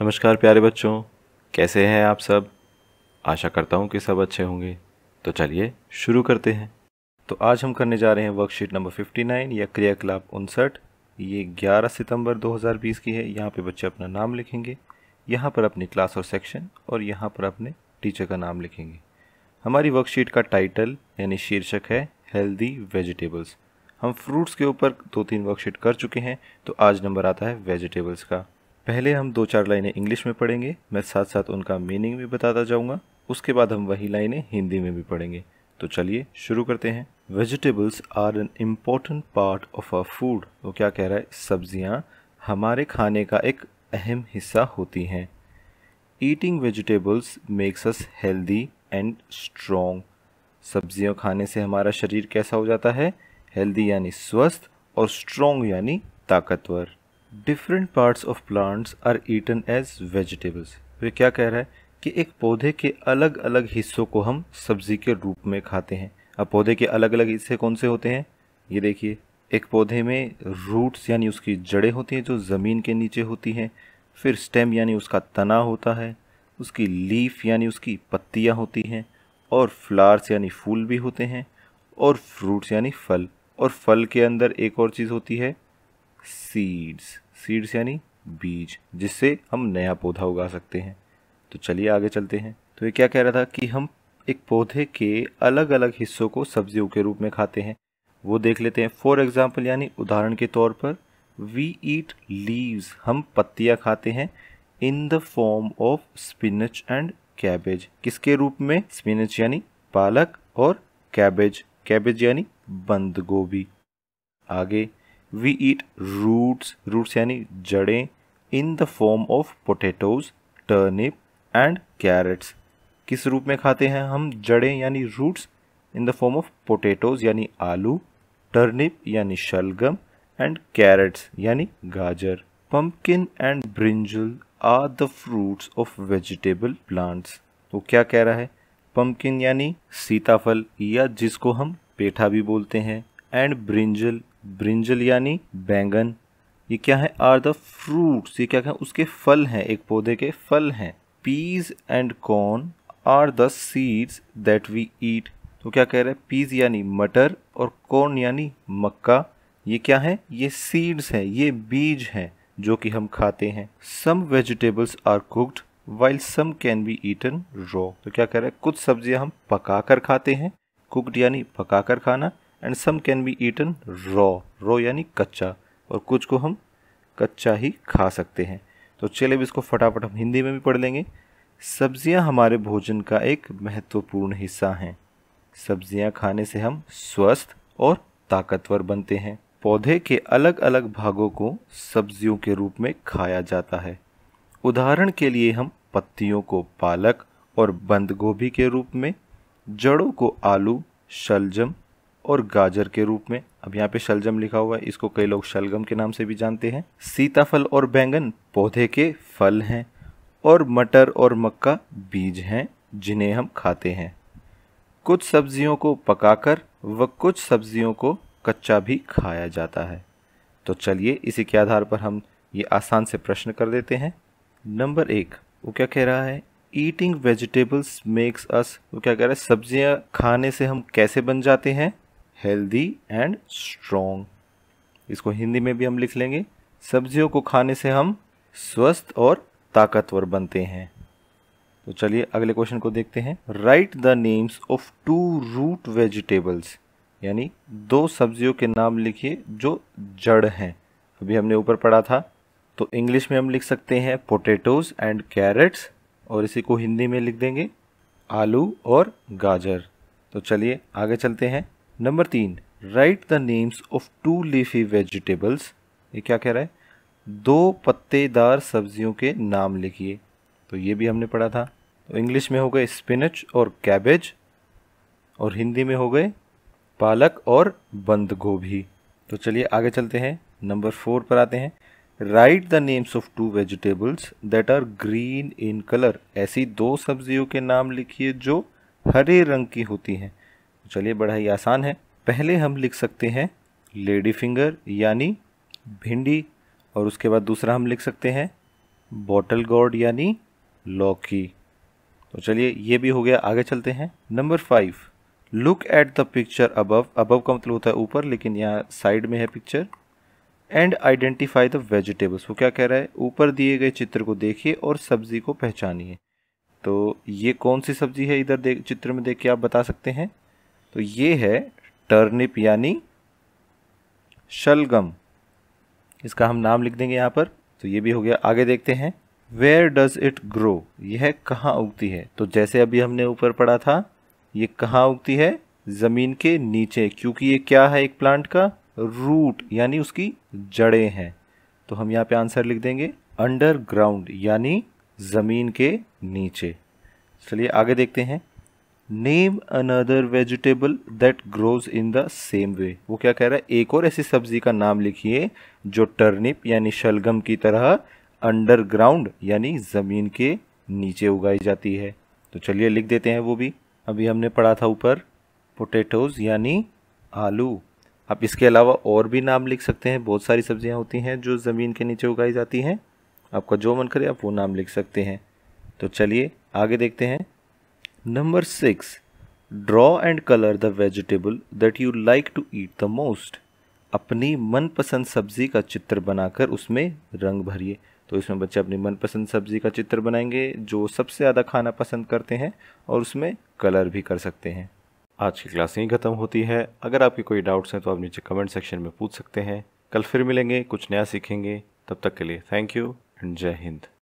नमस्कार प्यारे बच्चों कैसे हैं आप सब आशा करता हूँ कि सब अच्छे होंगे तो चलिए शुरू करते हैं तो आज हम करने जा रहे हैं वर्कशीट नंबर 59 या क्रियाकलाप उनसठ ये 11 सितंबर 2020 की है यहाँ पे बच्चे अपना नाम लिखेंगे यहाँ पर अपनी क्लास और सेक्शन और यहाँ पर अपने टीचर का नाम लिखेंगे हमारी वर्कशीट का टाइटल यानी शीर्षक है हेल्दी वेजिटेबल्स हम फ्रूट्स के ऊपर दो तीन वर्कशीट कर चुके हैं तो आज नंबर आता है वेजिटेबल्स का पहले हम दो चार लाइनें इंग्लिश में पढ़ेंगे मैं साथ साथ उनका मीनिंग भी बताता जाऊँगा उसके बाद हम वही लाइनें हिंदी में भी पढ़ेंगे तो चलिए शुरू करते हैं vegetables are an important part of a food वो क्या कह रहा है सब्जियाँ हमारे खाने का एक अहम हिस्सा होती हैं eating vegetables makes us healthy and strong सब्जियों खाने से हमारा शरीर कैसा हो जाता है हेल्दी यानी स्वस्थ और स्ट्रोंग यानी ताकतवर different parts of plants are eaten as vegetables वे क्या कह रहा है कि एक पौधे के अलग अलग हिस्सों को हम सब्जी के रूप में खाते हैं अब पौधे के अलग अलग हिस्से कौन से होते हैं ये देखिए एक पौधे में रूट्स यानी उसकी जड़ें होती हैं जो ज़मीन के नीचे होती हैं फिर स्टेम यानी उसका तना होता है उसकी लीफ यानी उसकी पत्तियाँ होती हैं और फ्लावर्स यानी फूल भी होते हैं और फ्रूट्स यानी फल और फल के अंदर एक और चीज़ होती है सीड्स सीड्स यानी बीज जिससे हम नया पौधा उगा सकते हैं तो चलिए आगे चलते हैं तो ये क्या कह रहा था कि हम एक पौधे के अलग अलग हिस्सों को सब्जियों के रूप में खाते हैं वो देख लेते हैं फॉर एग्ज़ाम्पल यानी उदाहरण के तौर पर वी ईट लीव्स हम पत्तियाँ खाते हैं in the form of spinach and cabbage किसके रूप में स्पिनच यानी पालक और कैबेज कैबेज यानी बंद गोभी आगे वी ईट रूट्स रूट्स यानी जड़ें in the form of potatoes turnip and carrots किस रूप में खाते हैं हम जड़ें यानी roots in the form of potatoes यानी आलू टर्निप यानी शलगम एंड कैरेट्स यानी गाजर pumpkin and brinjal are the fruits of vegetable plants तो क्या कह रहा है पम्पकिन यानी सीताफल या जिसको हम पेठा भी बोलते हैं एंड ब्रिंजल ब्रिंजल यानी बैंगन ये क्या है आर द फ्रूट्स ये क्या है उसके फल हैं एक पौधे के फल हैं peas and corn are the seeds that we eat तो क्या कह रहे हैं पीज यानी मटर और कॉर्न यानी मक्का ये क्या है ये सीड्स हैं ये बीज हैं जो कि हम खाते हैं some vegetables are cooked while some can be eaten raw तो क्या कह रहे हैं कुछ सब्जियां हम पका कर खाते हैं कुकड यानी पका कर खाना and some can be eaten raw raw यानी कच्चा और कुछ को हम कच्चा ही खा सकते हैं तो चलिए अब इसको फटाफट हम हिंदी में भी पढ़ लेंगे सब्जियां हमारे भोजन का एक महत्वपूर्ण हिस्सा हैं सब्जियां खाने से हम स्वस्थ और ताकतवर बनते हैं पौधे के अलग अलग भागों को सब्जियों के रूप में खाया जाता है उदाहरण के लिए हम पत्तियों को पालक और बंद गोभी के रूप में जड़ों को आलू शलजम और गाजर के रूप में अब यहाँ पे शलजम लिखा हुआ है इसको कई लोग शलगम के नाम से भी जानते हैं सीताफल और बैंगन पौधे के फल हैं और मटर और मक्का बीज हैं जिन्हें हम खाते हैं कुछ सब्जियों को पकाकर व कुछ सब्जियों को कच्चा भी खाया जाता है तो चलिए इसी के आधार पर हम ये आसान से प्रश्न कर देते हैं नंबर एक वो क्या कह रहा है ईटिंग वेजिटेबल्स मेक्स अस वो क्या कह रहा है सब्जियां खाने से हम कैसे बन जाते हैं हेल्दी एंड स्ट्रॉन्ग इसको हिंदी में भी हम लिख लेंगे सब्जियों को खाने से हम स्वस्थ और ताकतवर बनते हैं तो चलिए अगले क्वेश्चन को देखते हैं write the names of two root vegetables यानी दो सब्जियों के नाम लिखिए जो जड़ हैं अभी हमने ऊपर पढ़ा था तो इंग्लिश में हम लिख सकते हैं पोटेटोज एंड कैरेट्स और इसी को हिंदी में लिख देंगे आलू और गाजर तो चलिए आगे चलते हैं नंबर तीन write the names of two leafy vegetables ये क्या कह रहा है दो पत्तेदार सब्जियों के नाम लिखिए तो ये भी हमने पढ़ा था तो इंग्लिश में हो गए स्पिनच और कैबेज और हिंदी में हो गए पालक और बंद गोभी तो चलिए आगे चलते हैं नंबर फोर पर आते हैं write the names of two vegetables that are green in colour ऐसी दो सब्जियों के नाम लिखिए जो हरे रंग की होती हैं चलिए बड़ा ही आसान है पहले हम लिख सकते हैं लेडी फिंगर यानी भिंडी और उसके बाद दूसरा हम लिख सकते हैं बॉटल गॉड यानी लौकी तो चलिए ये भी हो गया आगे चलते हैं number five look at the picture above above का मतलब होता है ऊपर लेकिन यहाँ साइड में है picture and identify the vegetables वो क्या कह रहा है ऊपर दिए गए चित्र को देखिए और सब्जी को पहचानिए तो ये कौन सी सब्जी है इधर चित्र में देख के आप बता सकते हैं तो ये है टर्निप यानी शलगम इसका हम नाम लिख देंगे यहाँ पर तो ये भी हो गया आगे देखते हैं वेयर डज इट ग्रो यह कहाँ उगती है तो जैसे अभी हमने ऊपर पढ़ा था ये कहाँ उगती है ज़मीन के नीचे क्योंकि ये क्या है एक प्लांट का रूट यानी उसकी जड़ें हैं तो हम यहाँ पे आंसर लिख देंगे अंडरग्राउंड यानी ज़मीन के नीचे चलिए आगे देखते हैं name another vegetable that grows in the same way वो क्या कह रहा है एक और ऐसी सब्जी का नाम लिखिए जो टर्निप यानी शलगम की तरह अंडरग्राउंड यानी ज़मीन के नीचे उगाई जाती है तो चलिए लिख देते हैं वो भी अभी हमने पढ़ा था ऊपर पोटैटोज़ यानी आलू आप इसके अलावा और भी नाम लिख सकते हैं बहुत सारी सब्जियां होती हैं जो ज़मीन के नीचे उगाई जाती हैं आपका जो मन करे आप वो नाम लिख सकते हैं तो चलिए आगे देखते हैं Number 6. Draw and color the vegetable that you like to eat the most. अपनी मनपसंद सब्जी का चित्र बनाकर उसमें रंग भरिए तो इसमें बच्चे अपनी मनपसंद सब्जी का चित्र बनाएंगे जो सबसे ज़्यादा खाना पसंद करते हैं और उसमें कलर भी कर सकते हैं आज की क्लास यहीं ख़त्म होती है अगर आपके कोई डाउट्स हैं तो आप नीचे कमेंट सेक्शन में पूछ सकते हैं कल फिर मिलेंगे कुछ नया सीखेंगे तब तक के लिए थैंक यू एंड जय हिंद